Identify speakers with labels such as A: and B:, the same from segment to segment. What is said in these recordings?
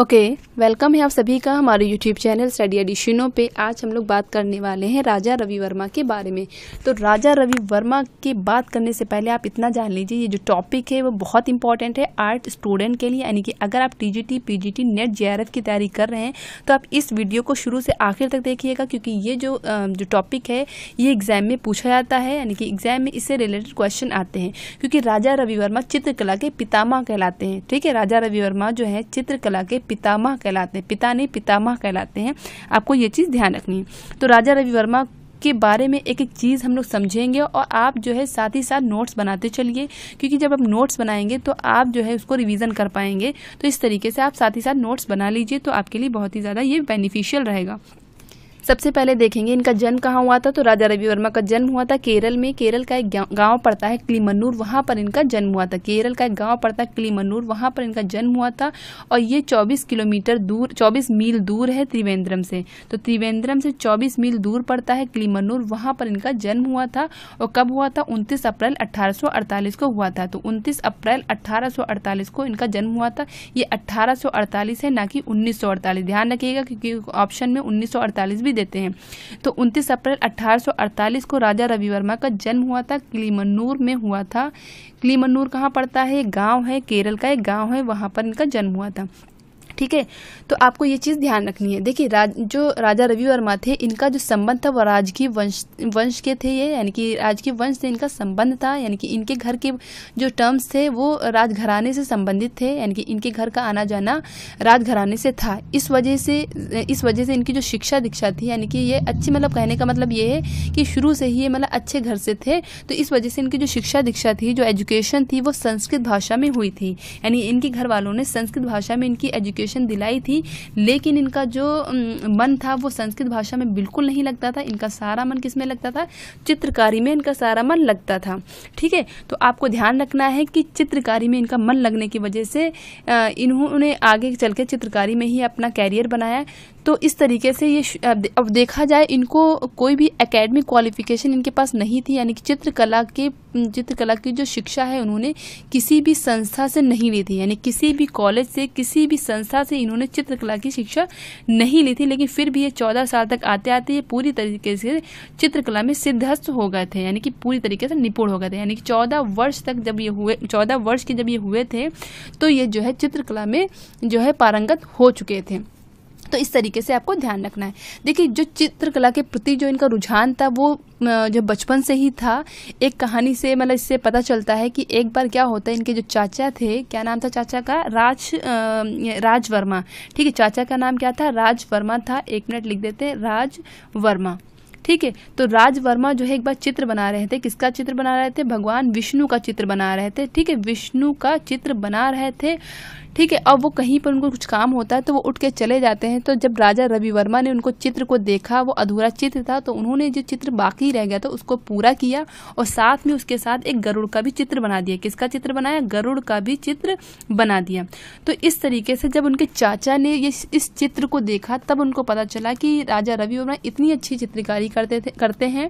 A: okay welcome है आप सभी का हमारे यूट्यूब चैनल स्टडी एडिशनों पे आज हम लोग बात करने वाले हैं राजा रवि वर्मा के बारे में तो राजा रवि वर्मा की बात करने से पहले आप इतना जान लीजिए ये जो टॉपिक है वो बहुत इंपॉर्टेंट है आर्ट स्टूडेंट के लिए यानी कि अगर आप टीजीटी पीजीटी नेट जेआरएफ की तैयारी कर रहे हैं तो आप इस वीडियो को शुरू से आखिर तक देखिएगा क्योंकि ये जो जो टॉपिक है ये एग्ज़ाम में पूछा जाता है यानी कि एग्ज़ाम में इससे रिलेटेड क्वेश्चन आते हैं क्योंकि राजा रवि वर्मा चित्रकला के पितामा कहलाते हैं ठीक है राजा रवि वर्मा जो है चित्रकला के पितामह कहलाते हैं पिता नहीं पितामह कहलाते हैं आपको ये चीज़ ध्यान रखनी है तो राजा रवि वर्मा के बारे में एक एक चीज़ हम लोग समझेंगे और आप जो है साथ ही साथ नोट्स बनाते चलिए क्योंकि जब आप नोट्स बनाएंगे तो आप जो है उसको रिवीजन कर पाएंगे तो इस तरीके से आप साथ ही साथ नोट्स बना लीजिए तो आपके लिए बहुत ही ज़्यादा ये बेनिफिशियल रहेगा सबसे पहले देखेंगे इनका जन्म कहाँ हुआ था तो राजा रवि वर्मा का जन्म हुआ था केरल में केरल का एक गाँव पड़ता है क्लीमनूर वहाँ पर इनका जन्म हुआ था केरल का एक गाँव पड़ता है क्लीमनूर वहाँ पर इनका जन्म हुआ था और ये चौबीस किलोमीटर दूर चौबीस मील दूर है त्रिवेंद्रम से तो त्रिवेंद्रम से चौबीस मील दूर पड़ता है क्लीमनूर वहाँ पर इनका जन्म हुआ था और कब हुआ था उनतीस अप्रैल अट्ठारह को हुआ था तो उनतीस अप्रैल अट्ठारह को इनका जन्म हुआ था ये अट्ठारह है ना कि उन्नीस ध्यान रखिएगा क्योंकि ऑप्शन में उन्नीस भी देते हैं तो उनतीस अप्रैल अठारह को राजा रवि वर्मा का जन्म हुआ था क्लीमनूर में हुआ था क्लीमनूर कहाँ पड़ता है गाँव है केरल का एक गाँव है वहाँ पर इनका जन्म हुआ था ठीक है तो आपको ये चीज़ ध्यान रखनी है देखिए राज जो राजा रवि वर्मा थे इनका जो संबंध था वो राजकीय वंश वंश के थे ये यानी कि राजकीय वंश से इनका संबंध था यानी कि इनके घर के जो टर्म्स थे वो राजघराने से संबंधित थे यानी कि इनके घर का आना जाना राजघराने से था इस वजह से इस वजह से इनकी जो शिक्षा दीक्षा थी यानी कि ये अच्छी मतलब कहने का मतलब ये है कि शुरू से ही ये मतलब अच्छे घर से थे तो इस वजह से इनकी जो शिक्षा दीक्षा थी जो एजुकेशन थी वो संस्कृत भाषा में हुई थी यानी इनके घर वालों ने संस्कृत भाषा में इनकी एजुकेशन एजुकेशन दिलाई थी लेकिन इनका जो मन था वो संस्कृत भाषा में बिल्कुल नहीं लगता था इनका सारा मन किस में लगता था चित्रकारी में इनका सारा मन लगता था ठीक है तो आपको ध्यान रखना है कि चित्रकारी में इनका मन लगने की वजह से इन्होंने आगे चल के चित्रकारी में ही अपना कैरियर बनाया तो इस तरीके से ये अब देखा जाए इनको कोई भी एकेडमिक क्वालिफिकेशन इनके पास नहीं थी यानी कि चित्रकला के चित्रकला की जो शिक्षा है उन्होंने किसी भी संस्था से नहीं ली थी यानी किसी भी कॉलेज से किसी भी संस्था से इन्होंने चित्रकला की शिक्षा नहीं ली थी लेकिन फिर भी ये चौदह साल तक आते आते ये पूरी तरीके से चित्रकला में सिद्धस्त हो गए थे यानी कि पूरी तरीके से निपुण हो गए थे यानी कि चौदह वर्ष तक जब ये हुए चौदह वर्ष के जब ये हुए थे तो ये जो है चित्रकला में जो है पारंगत हो चुके थे तो इस तरीके से आपको ध्यान रखना है देखिए जो चित्रकला के प्रति जो इनका रुझान था वो जो बचपन से ही था एक कहानी से मतलब इससे पता चलता है कि एक बार क्या होता है इनके जो चाचा थे क्या नाम था चाचा का राज राज वर्मा ठीक है चाचा का नाम क्या था राज वर्मा था एक मिनट लिख देते राज वर्मा ठीक है तो राज वर्मा जो है एक बार चित्र बना रहे थे किसका चित्र बना रहे थे भगवान विष्णु का चित्र बना रहे थे ठीक है विष्णु का चित्र बना रहे थे ठीक है अब वो कहीं पर उनको कुछ काम होता है तो वो उठ के चले जाते हैं तो जब राजा रवि वर्मा ने उनको चित्र को देखा वो अधूरा चित्र था तो उन्होंने जो चित्र बाकी रह गया था उसको पूरा किया और साथ में उसके साथ एक गरुड़ का भी चित्र बना दिया किसका चित्र बनाया गरुड़ का भी चित्र बना दिया तो इस तरीके से जब उनके चाचा ने ये इस चित्र को देखा तब उनको पता चला कि राजा रवि वर्मा इतनी अच्छी चित्रकारी करते थे करते हैं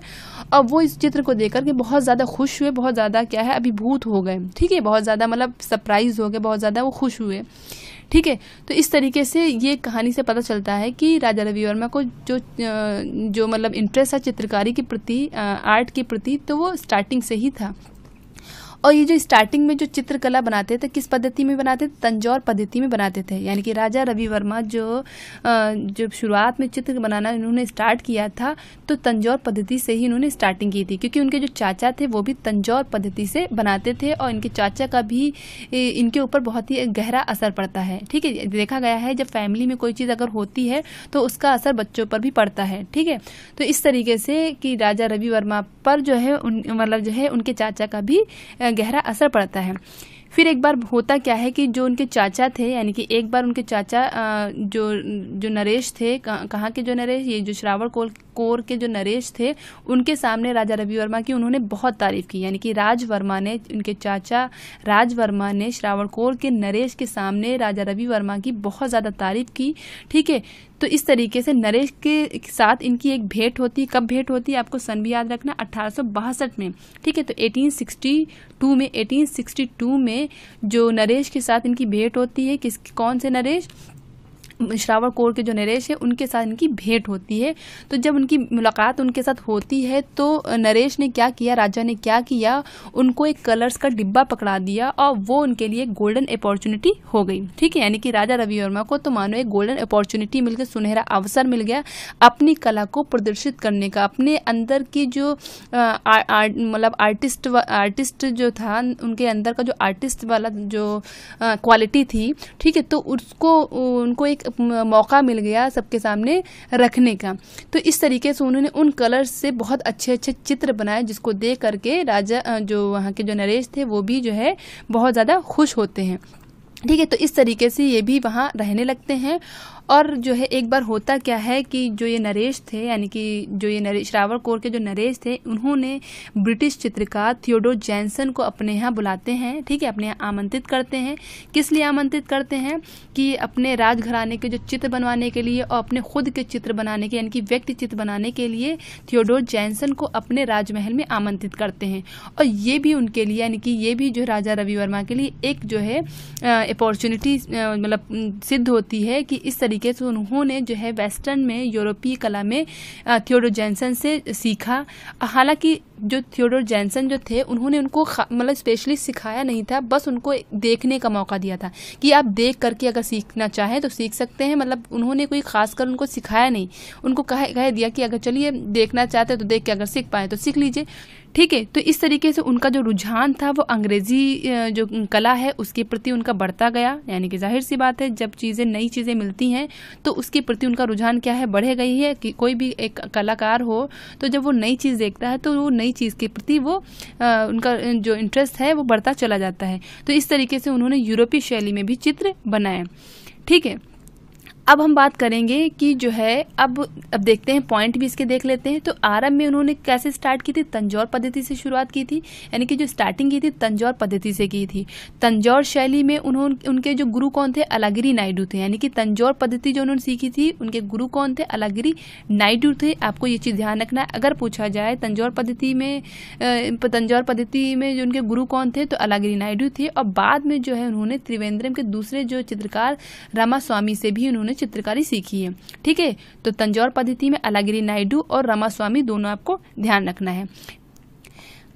A: अब वो इस चित्र को देख करके बहुत ज़्यादा खुश हुए बहुत ज़्यादा क्या है अभिभूत हो गए ठीक है बहुत ज़्यादा मतलब सरप्राइज़ हो गए बहुत ज़्यादा वो खुश हुए हुए ठीक है तो इस तरीके से ये कहानी से पता चलता है कि राजा रवि वर्मा को जो जो मतलब इंटरेस्ट है चित्रकारी के प्रति आर्ट के प्रति तो वो स्टार्टिंग से ही था और ये जो स्टार्टिंग में जो चित्रकला बनाते थे किस पद्धति में बनाते थे तंजौर पद्धति में बनाते थे यानी कि राजा रवि वर्मा जो जब शुरुआत में चित्र बनाना इन्होंने स्टार्ट किया था तो तंजौर पद्धति से ही इन्होंने स्टार्टिंग की थी क्योंकि उनके जो चाचा थे वो भी तंजौर पद्धति से बनाते थे और इनके चाचा का भी इनके ऊपर बहुत ही गहरा असर पड़ता है ठीक है देखा गया है जब फैमिली में कोई चीज़ अगर होती है तो उसका असर बच्चों पर भी पड़ता है ठीक है तो इस तरीके से कि राजा रवि वर्मा पर जो है उन मतलब जो है उनके चाचा का भी गहरा असर पड़ता है फिर एक बार होता क्या है कि जो उनके चाचा थे यानी कि एक बार उनके चाचा जो जो नरेश थे कहाँ के जो नरेश ये जो श्रावण कोल कोर के जो नरेश थे उनके सामने राजा रवि वर्मा की उन्होंने बहुत तारीफ की यानी कि राज वर्मा ने उनके चाचा राज वर्मा ने श्रावण कोर के नरेश के सामने राजा रवि वर्मा की बहुत ज़्यादा तारीफ की ठीक है तो इस तरीके से नरेश के साथ इनकी एक भेंट होती है कब भेंट होती है आपको सन भी याद रखना अठारह में ठीक है तो 1862 में 1862 में जो नरेश के साथ इनकी भेंट होती है किस कौन से नरेश श्रावण कौर के जो नरेश है उनके साथ इनकी भेंट होती है तो जब उनकी मुलाकात उनके साथ होती है तो नरेश ने क्या किया राजा ने क्या किया उनको एक कलर्स का डिब्बा पकड़ा दिया और वो उनके लिए गोल्डन अपॉर्चुनिटी हो गई ठीक है यानी कि राजा रवि वर्मा को तो मानो एक गोल्डन अपॉर्चुनिटी मिल सुनहरा अवसर मिल गया अपनी कला को प्रदर्शित करने का अपने अंदर की जो मतलब आर्टिस्ट आर्टिस्ट जो था उनके अंदर का जो आर्टिस्ट वाला जो क्वालिटी थी ठीक है तो उसको उनको एक मौका मिल गया सबके सामने रखने का तो इस तरीके से उन्होंने उन कलर्स से बहुत अच्छे अच्छे चित्र बनाए जिसको देख करके राजा जो वहाँ के जो नरेश थे वो भी जो है बहुत ज़्यादा खुश होते हैं ठीक है तो इस तरीके से ये भी वहाँ रहने लगते हैं और जो है एक बार होता क्या है कि जो ये नरेश थे यानी कि जो ये नरेश रावण कोर के जो नरेश थे उन्होंने ब्रिटिश चित्रकार थियोडोर जैनसन को अपने यहाँ बुलाते हैं ठीक है अपने यहाँ आमंत्रित करते हैं किस लिए आमंत्रित करते हैं कि अपने राजघराने के जो चित्र बनवाने के लिए और अपने खुद के चित्र बनाने के यानी कि व्यक्ति चित्र बनाने के लिए थियोडोर जैनसन को अपने राजमहल में आमंत्रित करते हैं और ये भी उनके लिए यानी कि ये भी जो राजा रवि वर्मा के लिए एक जो है अपॉर्चुनिटी मतलब सिद्ध होती है कि इस तरीके तरीके से उन्होंने जो है वेस्टर्न में यूरोपीय कला में थियोडो जैनसन से सीखा हालांकि जो थियोडोर जैनसन जो थे उन्होंने उनको मतलब स्पेशली सिखाया नहीं था बस उनको देखने का मौका दिया था कि आप देख करके अगर सीखना चाहें तो सीख सकते हैं मतलब उन्होंने कोई खास कर उनको सिखाया नहीं उनको कह कह दिया कि अगर चलिए देखना चाहते हैं तो देख के अगर सीख पाए तो सीख लीजिए ठीक है तो इस तरीके से उनका जो रुझान था वो अंग्रेजी जो कला है उसके प्रति उनका बढ़ता गया यानी कि जाहिर सी बात है जब चीज़ें नई चीज़ें मिलती हैं तो उसके प्रति उनका रुझान क्या है बढ़े गई है कि कोई भी एक कलाकार हो तो जब वो नई चीज़ देखता है तो वो नई चीज़ के प्रति वो उनका जो इंटरेस्ट है वो बढ़ता चला जाता है तो इस तरीके से उन्होंने यूरोपीय शैली में भी चित्र बनाए ठीक है अब हम बात करेंगे कि जो है अब अब देखते हैं पॉइंट भी इसके देख लेते हैं तो आरंभ में उन्होंने कैसे स्टार्ट की थी तंजौर पद्धति से शुरुआत की थी यानी कि जो स्टार्टिंग की थी तंजौर पद्धति से की थी तंजौर शैली में उन्होंने उनके जो गुरु कौन थे अलागिरी नायडू थे यानी कि तंजौर पद्धति जो उन्होंने सीखी थी उनके गुरु कौन थे अलागिरी नायडू थे आपको ये चीज़ ध्यान रखना है अगर पूछा जाए तंजौर पद्धति में तंजौर पद्धति में जो उनके गुरु कौन थे तो अलागिरी नायडू थे और बाद में जो है उन्होंने त्रिवेंद्रम के दूसरे जो चित्रकार रामास्वामी से भी उन्होंने उन्होंने चित्रकारी सीखी है ठीक है तो तंजौर पद्धति में अलागिरी नायडू और रामास्वामी दोनों आपको ध्यान रखना है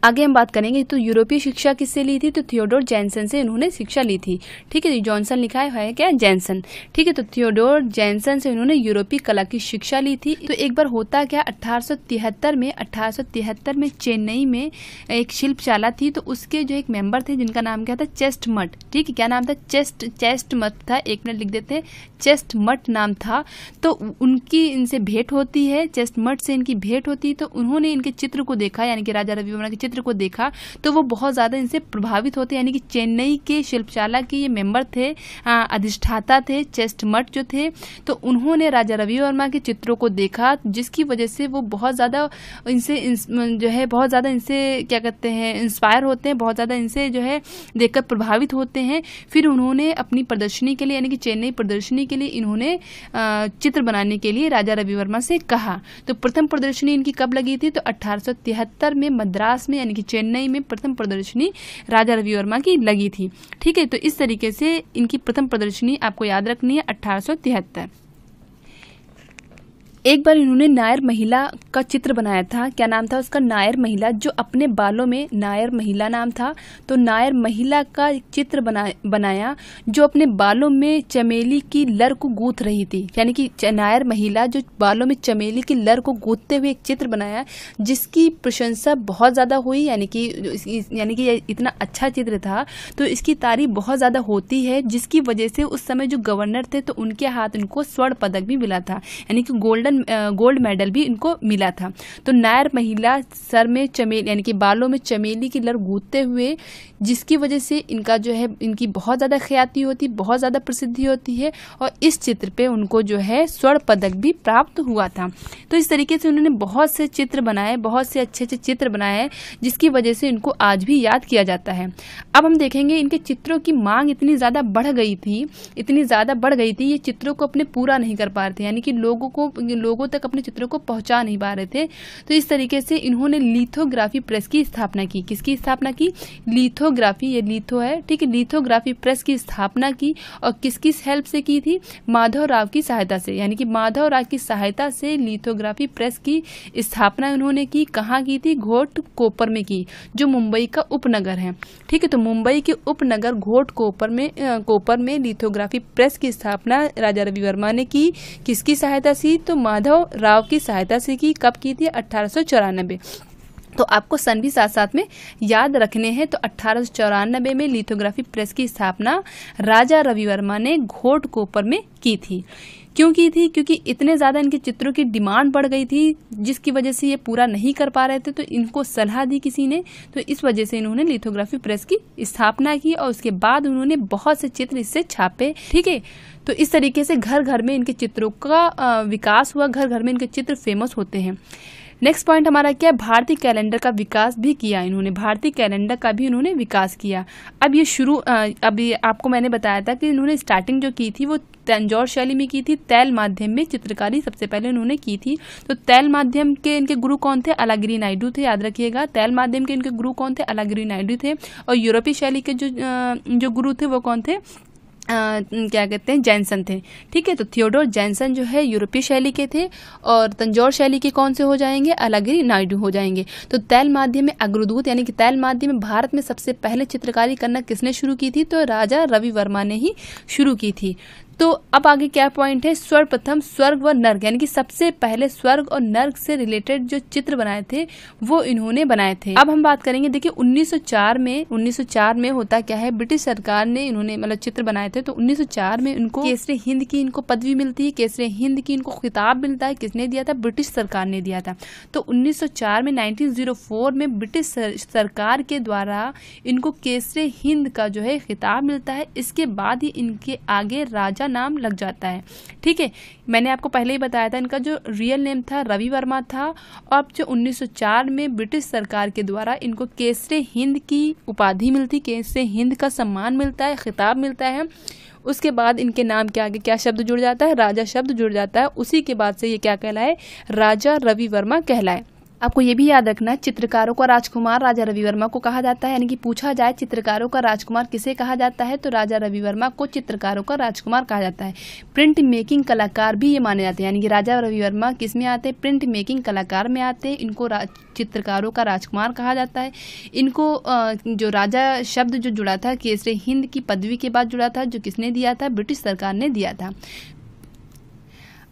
A: आगे हम बात करेंगे तो यूरोपीय शिक्षा किससे ली थी तो थियोडोर जैनसन से इन्होंने शिक्षा ली थी ठीक है जॉनसन लिखा है क्या जैनसन ठीक है तो थियोडोर जैनसन से इन्होंने यूरोपीय कला की शिक्षा ली थी तो एक बार होता क्या 1873 में 1873 में चेन्नई में एक शिल्पशाला थी तो उसके जो एक मेंबर थे जिनका नाम क्या था चेस्ट मठ ठीक है क्या नाम था चेस्ट चेस्ट मठ था एक मिनट लिख देते चेस्ट मठ नाम था तो उनकी इनसे भेंट होती है चेस्ट मठ से इनकी भेंट होती है तो उन्होंने इनके चित्र को देखा यानी कि राजा रवि वर्मा के चित्र को देखा तो वो बहुत ज़्यादा इनसे प्रभावित होते यानी कि चेन्नई के शिल्पशाला के ये मेंबर थे अधिष्ठाता थे चेस्ट मठ जो थे तो उन्होंने राजा रवि वर्मा के चित्रों को देखा जिसकी वजह से वो बहुत ज़्यादा इनसे जो है बहुत ज़्यादा इनसे क्या कहते हैं इंस्पायर होते हैं बहुत ज़्यादा इनसे जो है देखकर प्रभावित होते हैं फिर उन्होंने अपनी प्रदर्शनी के लिए यानी कि चेन्नई प्रदर्शनी के लिए इन्होंने चित्र बनाने के लिए राजा रवि वर्मा से कहा तो प्रथम प्रदर्शनी इनकी कब लगी थी तो अट्ठारह में मद्रास में यानी कि चेन्नई में प्रथम प्रदर्शनी राजा रवि वर्मा की लगी थी ठीक है तो इस तरीके से इनकी प्रथम प्रदर्शनी आपको याद रखनी है अट्ठारह एक बार इन्होंने नायर महिला का चित्र बनाया था क्या नाम था उसका नायर महिला जो अपने बालों में नायर महिला नाम था तो नायर महिला का चित्र बना बनाया जो अपने बालों में चमेली की लर को गूंथ रही थी यानी कि नायर महिला जो बालों में चमेली की लर को गूथते हुए एक चित्र बनाया जिसकी प्रशंसा बहुत ज़्यादा हुई यानी कि यानी कि इतना अच्छा चित्र था तो इसकी तारीफ बहुत ज़्यादा होती है जिसकी वजह से उस समय जो गवर्नर थे तो उनके हाथ उनको स्वर्ण पदक भी मिला था यानी कि गोल्डन गोल्ड मेडल uh, भी इनको मिला था तो नायर महिला सर में चमेली यानी कि बालों में चमेली की लर गूंथते हुए जिसकी वजह से इनका जो है इनकी बहुत ज़्यादा ख्याति होती बहुत ज़्यादा प्रसिद्धि होती है और इस चित्र पे उनको जो है स्वर्ण पदक भी प्राप्त हुआ था तो इस तरीके से उन्होंने बहुत से चित्र बनाए बहुत से अच्छे अच्छे चित्र बनाए हैं जिसकी वजह से इनको आज भी याद किया जाता है अब हम देखेंगे इनके चित्रों की मांग इतनी ज़्यादा बढ़ गई थी इतनी ज़्यादा बढ़ गई थी ये चित्रों को अपने पूरा नहीं कर पा रहे थे यानी कि लोगों को लोगों तक अपने चित्रों को पहुंचा नहीं पा रहे थे तो इस तरीके से इन्होंने लिथोग्राफी प्रेस की स्थापना की किसकी स्थापना की लिथोग्राफी ये लिथो है ठीक है लिथोग्राफी प्रेस की स्थापना की और किस किस हेल्प से की थी माधव राव की सहायता से यानी कि माधव राव की सहायता से लिथोग्राफी प्रेस की स्थापना उन्होंने की कहाँ की थी घोट कोपर में की जो मुंबई का उपनगर है ठीक है तो मुंबई के उपनगर घोट कोपर में कोपर में लिथोग्राफी प्रेस की स्थापना राजा रवि वर्मा ने की किसकी सहायता से तो माधव राव की सहायता से की कब की थी अट्ठारह तो आपको सन भी साथ साथ में याद रखने हैं तो अट्ठारह में लिथोग्राफी प्रेस की स्थापना राजा रवि वर्मा ने घोट कोपर में की थी क्यों की थी क्योंकि इतने ज़्यादा इनके चित्रों की डिमांड बढ़ गई थी जिसकी वजह से ये पूरा नहीं कर पा रहे थे तो इनको सलाह दी किसी ने तो इस वजह से इन्होंने लिथोग्राफी प्रेस की स्थापना की और उसके बाद उन्होंने बहुत से चित्र इससे छापे ठीक है तो इस तरीके से घर घर में इनके चित्रों का विकास हुआ घर घर में इनके चित्र फेमस होते हैं नेक्स्ट पॉइंट हमारा क्या है भारतीय कैलेंडर का विकास भी किया इन्होंने भारतीय कैलेंडर का भी इन्होंने विकास किया अब ये शुरू अब ये आपको मैंने बताया था कि इन्होंने स्टार्टिंग जो की थी वो तंजौर शैली में की थी तैल माध्यम में चित्रकारी सबसे पहले उन्होंने की थी तो तैल माध्यम के इनके गुरु कौन थे अलागिरी नायडू थे याद रखिएगा तैल माध्यम के इनके गुरु कौन थे अलागिरी नायडू थे और यूरोपीय शैली के जो जो गुरु थे वो कौन थे आ, क्या कहते हैं जैनसन थे ठीक है तो थियोडोर जैनसन जो है यूरोपीय शैली के थे और तंजौर शैली के कौन से हो जाएंगे अलागिरी नायडू हो जाएंगे तो तैल माध्यम में अग्रदूत यानी कि तैल माध्यम में भारत में सबसे पहले चित्रकारी करना किसने शुरू की थी तो राजा रवि वर्मा ने ही शुरू की थी तो अब आगे क्या पॉइंट है सर्वप्रथम स्वर्ग व नर्क यानी कि सबसे पहले स्वर्ग और नर्क से रिलेटेड जो चित्र बनाए थे वो इन्होंने बनाए थे अब हम बात करेंगे देखिए 1904 में 1904 में होता क्या है ब्रिटिश सरकार ने इन्होंने मतलब चित्र बनाए थे तो 1904 में इनको केसरे हिंद की इनको पदवी मिलती है केसरे हिंद की इनको खिताब मिलता है किसने दिया था ब्रिटिश सरकार ने दिया था तो उन्नीस में नाइनटीन में ब्रिटिश सरकार के द्वारा इनको केसरे हिंद का जो है खिताब मिलता है इसके बाद ही इनके आगे राजा नाम लग जाता है ठीक है मैंने आपको पहले ही बताया था इनका जो रियल नेम था रवि वर्मा था अब जो 1904 में ब्रिटिश सरकार के द्वारा इनको केसरे हिंद की उपाधि मिलती केसरे हिंद का सम्मान मिलता है खिताब मिलता है उसके बाद इनके नाम के आगे क्या शब्द जुड़ जाता है राजा शब्द जुड़ जाता है उसी के बाद से ये क्या कहलाए राजा रवि वर्मा कहलाए आपको ये भी याद रखना है चित्रकारों का राजकुमार राजा रवि वर्मा को कहा जाता है यानी कि पूछा जाए चित्रकारों का राजकुमार किसे कहा जाता है तो राजा रवि वर्मा को चित्रकारों का राजकुमार कहा जाता है प्रिंट मेकिंग कलाकार भी ये माने जाते हैं यानी कि राजा रवि वर्मा किस में आते हैं प्रिंट मेकिंग कलाकार में आते हैं इनको चित्रकारों का राजकुमार कहा जाता है इनको जो राजा शब्द जो जुड़ा था केसरे हिंद की पदवी के बाद जुड़ा था जो किसने दिया था ब्रिटिश सरकार ने दिया था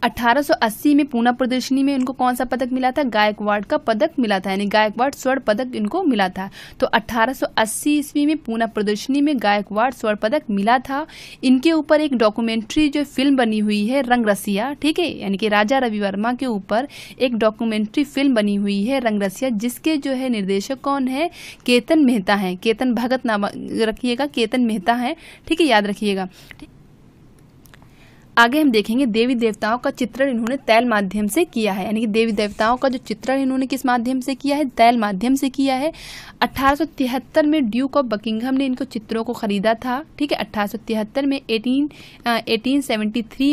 A: 1880 में पूना प्रदर्शनी में इनको कौन सा पदक मिला था गायकवाड़ का पदक मिला था यानी गायकवाड़ स्वर्ण पदक इनको मिला था तो 1880 ईस्वी में पूना प्रदर्शनी में गायकवाड़ स्वर्ण पदक मिला था इनके ऊपर एक डॉक्यूमेंट्री जो फिल्म बनी हुई है रंग रसिया ठीक है यानी कि राजा रवि वर्मा के ऊपर एक डॉक्यूमेंट्री फिल्म बनी हुई है रंग रसिया जिसके जो है निर्देशक कौन है केतन मेहता है केतन भगत नाम रखिएगा केतन मेहता है ठीक है याद रखिएगा आगे हम देखेंगे देवी देवताओं का चित्रण इन्होंने तैल माध्यम से किया है यानी कि देवी देवताओं का जो चित्रण इन्होंने किस माध्यम से किया है तैल माध्यम से किया है अट्ठारह में ड्यूक ऑफ बकिंगम ने इनको चित्रों को खरीदा था ठीक है अट्ठारह में एटीन एटीन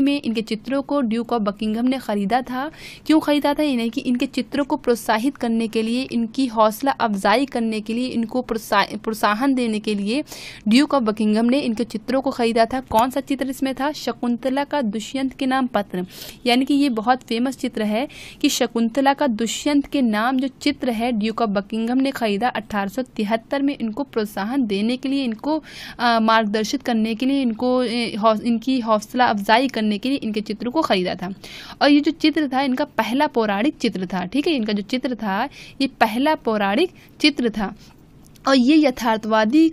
A: में इनके चित्रों को ड्यूक ऑफ बकिंगम ने खरीदा था क्यों खरीदा था यानी कि इनके चित्रों को प्रोत्साहित करने के लिए इनकी हौसला अफजाई करने के लिए इनको प्रोत्साहन देने के लिए ड्यूक ऑफ बकिंगम ने इनके चित्रों को खरीदा था कौन सा चित्र इसमें था शकुंतला का दुष्यंत के नाम पत्र यानी कि ये बहुत फेमस चित्र है कि शकुंतला का दुष्यंत के नाम जो चित्र है ड्यूक ऑफ बकिंगम ने खरीदा अठारह में इनको प्रोत्साहन देने के लिए इनको मार्गदर्शित करने के लिए इनको इनकी हौसला अफजाई करने के लिए इनके चित्र को खरीदा था और ये जो चित्र था इनका पहला पौराणिक चित्र था ठीक है इनका जो चित्र था ये पहला पौराणिक चित्र था और ये यथार्थवादी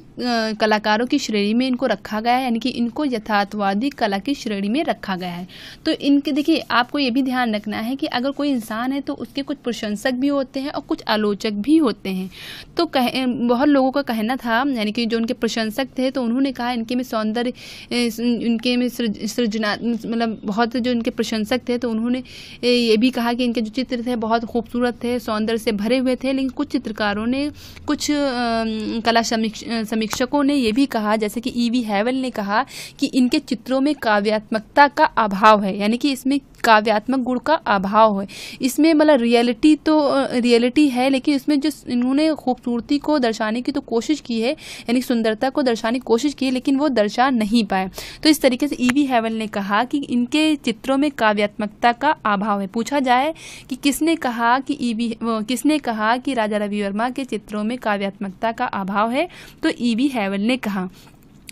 A: कलाकारों की श्रेणी में इनको रखा गया है यानी कि इनको यथार्थवादी कला की श्रेणी में रखा गया है तो इनके देखिए आपको ये भी ध्यान रखना है कि अगर कोई इंसान है तो उसके कुछ प्रशंसक भी होते हैं और कुछ आलोचक भी होते हैं तो कह बहुत लोगों का कहना था यानी कि जो उनके प्रशंसक थे तो उन्होंने कहा इनके में सौंदर्य इनके में सृजना मतलब बहुत जो इनके प्रशंसक थे तो उन्होंने ये भी कहा कि इनके जो चित्र थे बहुत खूबसूरत थे सौंदर्य से भरे हुए थे लेकिन कुछ चित्रकारों ने कुछ कला समीक्षकों ने यह भी कहा जैसे कि ई वी हैवल ने कहा कि इनके चित्रों में काव्यात्मकता का अभाव है यानी कि इसमें काव्यात्मक गुण का अभाव है इसमें मतलब रियलिटी तो रियलिटी है लेकिन इसमें जो इन्होंने खूबसूरती को दर्शाने की तो कोशिश की है यानी सुंदरता को दर्शाने की कोशिश की है लेकिन वो दर्शा नहीं पाए तो इस तरीके से ईवी e हैवल ने कहा कि इनके चित्रों में काव्यात्मकता का अभाव है पूछा जाए कि किसने कहा कि ईवी e किसने कहा कि राजा रवि वर्मा के चित्रों में काव्यात्मकता का अभाव है तो ईवी e हैवल ने कहा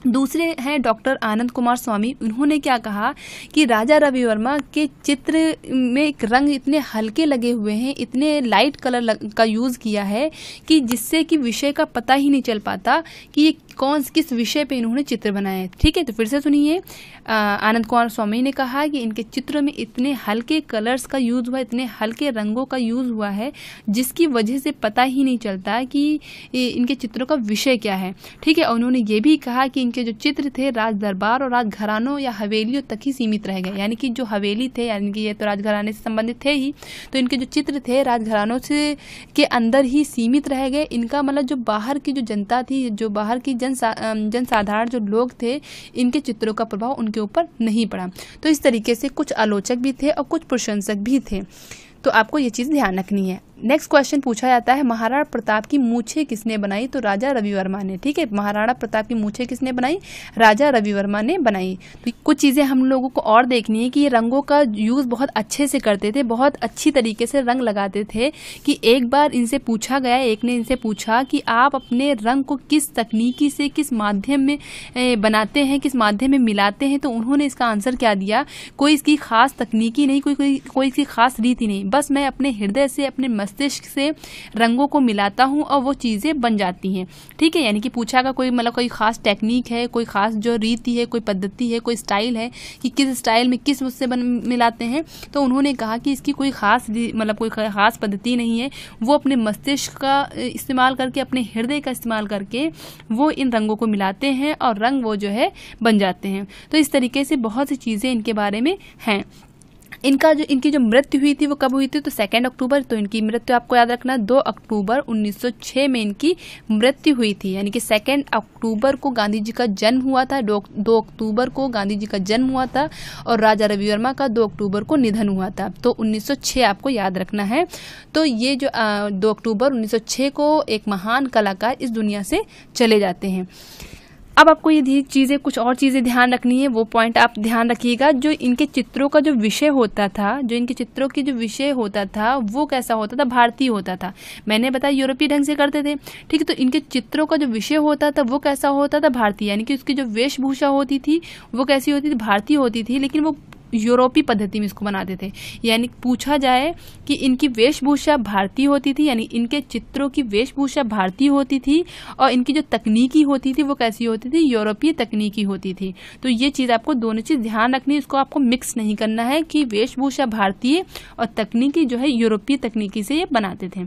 A: दूसरे हैं डॉक्टर आनंद कुमार स्वामी उन्होंने क्या कहा कि राजा रवि वर्मा के चित्र में एक रंग इतने हल्के लगे हुए हैं इतने लाइट कलर लग, का यूज़ किया है कि जिससे कि विषय का पता ही नहीं चल पाता कि ये कौन किस विषय पे इन्होंने चित्र बनाए ठीक है तो फिर से सुनिए आनंद कुमार स्वामी ने कहा कि इनके चित्र में इतने हल्के कलर्स का यूज़ हुआ इतने हल्के रंगों का यूज़ हुआ है जिसकी वजह से पता ही नहीं चलता कि इनके चित्रों का विषय क्या है ठीक है उन्होंने ये भी कहा कि इनके जो चित्र थे राज दरबार और राजघरानों या हवेलियों तक ही सीमित रह गए यानी कि जो हवेली थे यानी कि ये तो राजघराने से संबंधित थे ही तो इनके जो चित्र थे राजघरानों से के अंदर ही सीमित रह गए इनका मतलब जो बाहर की जो जनता थी जो बाहर की जन जनसाधारण जो लोग थे इनके चित्रों का प्रभाव उनके ऊपर नहीं पड़ा तो इस तरीके से कुछ आलोचक भी थे और कुछ प्रशंसक भी थे तो आपको ये चीज़ ध्यान रखनी है नेक्स्ट क्वेश्चन पूछा जाता है महाराणा प्रताप की मूछे किसने बनाई तो राजा रवि वर्मा ने ठीक है महाराणा प्रताप की मूछे किसने बनाई राजा रवि वर्मा ने बनाई तो कुछ चीज़ें हम लोगों को और देखनी है कि ये रंगों का यूज़ बहुत अच्छे से करते थे बहुत अच्छी तरीके से रंग लगाते थे कि एक बार इनसे पूछा गया एक ने इनसे पूछा कि आप अपने रंग को किस तकनीकी से किस माध्यम में बनाते हैं किस माध्यम में मिलाते हैं तो उन्होंने इसका आंसर क्या दिया कोई इसकी खास तकनीकी नहीं कोई कोई कोई इसकी खास रीति नहीं बस मैं अपने हृदय से अपने मस्तिष्क से रंगों को मिलाता हूँ और वो चीज़ें बन जाती हैं ठीक है यानी कि पूछा का कोई मतलब कोई ख़ास टेक्निक है कोई ख़ास जो रीति है कोई पद्धति है कोई स्टाइल है कि किस स्टाइल में किस उससे बन मिलाते हैं तो उन्होंने कहा कि इसकी कोई ख़ास मतलब कोई ख़ास पद्धति नहीं है वो अपने मस्तिष्क का इस्तेमाल करके अपने हृदय का इस्तेमाल करके वो इन रंगों को मिलाते हैं और रंग वो जो है बन जाते हैं तो इस तरीके से बहुत सी चीज़ें इनके बारे में हैं इनका जो इनकी जो मृत्यु हुई थी वो कब हुई थी तो सेकेंड अक्टूबर तो इनकी मृत्यु आपको याद रखना दो अक्टूबर 1906 में इनकी मृत्यु हुई थी यानी कि सेकेंड अक्टूबर को गांधी जी का जन्म हुआ था दो अक्टूबर को गांधी जी का जन्म हुआ था और राजा रवि वर्मा का दो अक्टूबर को निधन हुआ था तो 1906 आपको याद रखना है तो ये जो दो अक्टूबर उन्नीस को एक महान कलाकार इस दुनिया से चले जाते हैं अब आपको ये चीज़ें कुछ और चीज़ें ध्यान रखनी है वो पॉइंट आप ध्यान रखिएगा जो इनके चित्रों का जो विषय होता था जो इनके चित्रों की जो विषय होता था वो कैसा होता था भारतीय होता था मैंने बताया यूरोपीय ढंग से करते थे ठीक है तो इनके चित्रों का जो विषय होता था वो कैसा होता था भारतीय यानी कि उसकी जो वेशभूषा होती थी वो कैसी होती थी भारतीय होती थी लेकिन वो यूरोपीय पद्धति में इसको बनाते थे यानी पूछा जाए कि इनकी वेशभूषा भारतीय होती थी यानी इनके चित्रों की वेशभूषा भारतीय होती थी और इनकी जो तकनीकी होती थी वो कैसी होती थी यूरोपीय तकनीकी होती थी तो ये चीज़ आपको दोनों चीज़ ध्यान रखनी है इसको आपको मिक्स नहीं करना है कि वेशभूषा भारतीय और तकनीकी जो है यूरोपीय तकनीकी से ये बनाते थे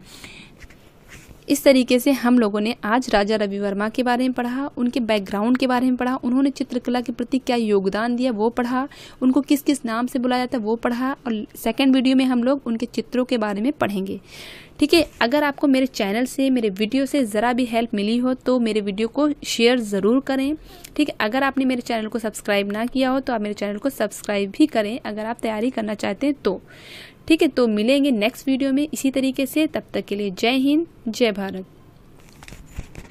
A: इस तरीके से हम लोगों ने आज राजा रवि वर्मा के बारे में पढ़ा उनके बैकग्राउंड के बारे में पढ़ा उन्होंने चित्रकला के प्रति क्या योगदान दिया वो पढ़ा उनको किस किस नाम से बुलाया जाता है वो पढ़ा और सेकेंड वीडियो में हम लोग उनके चित्रों के बारे में पढ़ेंगे ठीक है अगर आपको मेरे चैनल से मेरे वीडियो से ज़रा भी हेल्प मिली हो तो मेरे वीडियो को शेयर ज़रूर करें ठीक है अगर आपने मेरे चैनल को सब्सक्राइब ना किया हो तो आप मेरे चैनल को सब्सक्राइब भी करें अगर आप तैयारी करना चाहते हैं तो ठीक है तो मिलेंगे नेक्स्ट वीडियो में इसी तरीके से तब तक के लिए जय हिंद जय भारत